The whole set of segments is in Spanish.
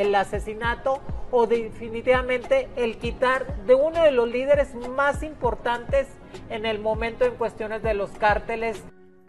el asesinato o definitivamente el quitar de uno de los líderes más importantes en el momento en cuestiones de los cárteles.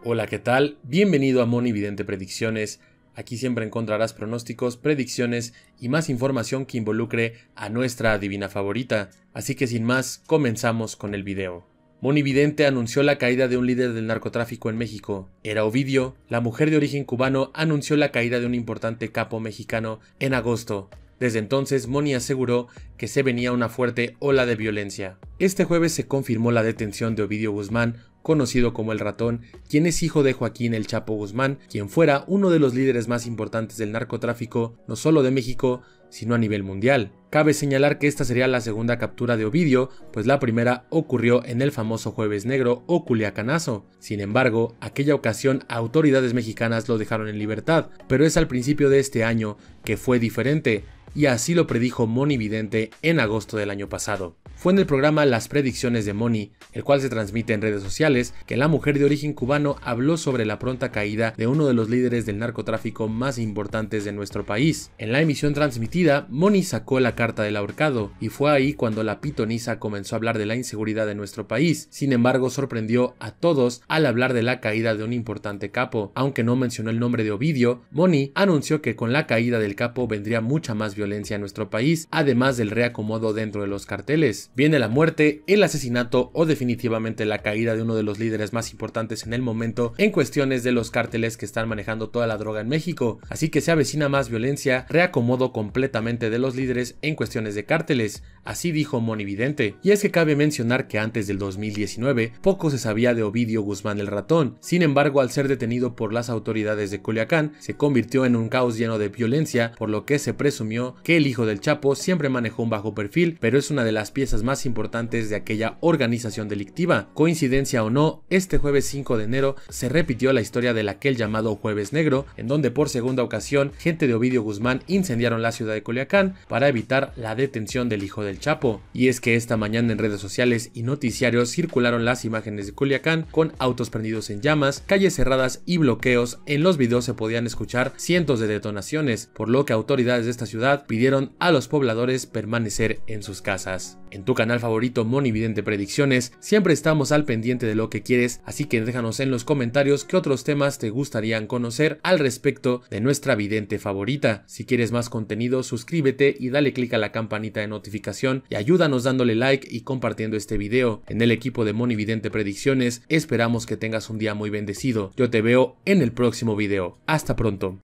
Hola, ¿qué tal? Bienvenido a Vidente Predicciones. Aquí siempre encontrarás pronósticos, predicciones y más información que involucre a nuestra divina favorita. Así que sin más, comenzamos con el video. Moni Vidente anunció la caída de un líder del narcotráfico en México. Era Ovidio, la mujer de origen cubano, anunció la caída de un importante capo mexicano en agosto. Desde entonces, Moni aseguró que se venía una fuerte ola de violencia. Este jueves se confirmó la detención de Ovidio Guzmán, conocido como el ratón, quien es hijo de Joaquín el Chapo Guzmán, quien fuera uno de los líderes más importantes del narcotráfico, no solo de México, sino a nivel mundial. Cabe señalar que esta sería la segunda captura de Ovidio, pues la primera ocurrió en el famoso Jueves Negro o Culiacanazo. Sin embargo, aquella ocasión autoridades mexicanas lo dejaron en libertad, pero es al principio de este año que fue diferente, y así lo predijo Moni Vidente en agosto del año pasado fue en el programa Las Predicciones de Moni, el cual se transmite en redes sociales, que la mujer de origen cubano habló sobre la pronta caída de uno de los líderes del narcotráfico más importantes de nuestro país. En la emisión transmitida, Moni sacó la carta del ahorcado, y fue ahí cuando la pitonisa comenzó a hablar de la inseguridad de nuestro país. Sin embargo, sorprendió a todos al hablar de la caída de un importante capo. Aunque no mencionó el nombre de Ovidio, Moni anunció que con la caída del capo vendría mucha más violencia en nuestro país, además del reacomodo dentro de los carteles. Viene la muerte, el asesinato o definitivamente la caída de uno de los líderes más importantes en el momento en cuestiones de los cárteles que están manejando toda la droga en México, así que se avecina más violencia, reacomodo completamente de los líderes en cuestiones de cárteles, así dijo Monividente. Y es que cabe mencionar que antes del 2019 poco se sabía de Ovidio Guzmán el ratón, sin embargo al ser detenido por las autoridades de Culiacán se convirtió en un caos lleno de violencia, por lo que se presumió que el hijo del Chapo siempre manejó un bajo perfil, pero es una de las piezas más importantes de aquella organización delictiva. Coincidencia o no, este jueves 5 de enero se repitió la historia del aquel llamado Jueves Negro, en donde por segunda ocasión gente de Ovidio Guzmán incendiaron la ciudad de Culiacán para evitar la detención del hijo del Chapo. Y es que esta mañana en redes sociales y noticiarios circularon las imágenes de Culiacán con autos prendidos en llamas, calles cerradas y bloqueos. En los videos se podían escuchar cientos de detonaciones, por lo que autoridades de esta ciudad pidieron a los pobladores permanecer en sus casas tu canal favorito Monividente Predicciones, siempre estamos al pendiente de lo que quieres, así que déjanos en los comentarios qué otros temas te gustarían conocer al respecto de nuestra vidente favorita. Si quieres más contenido, suscríbete y dale click a la campanita de notificación y ayúdanos dándole like y compartiendo este video. En el equipo de Monividente Predicciones esperamos que tengas un día muy bendecido. Yo te veo en el próximo video. Hasta pronto.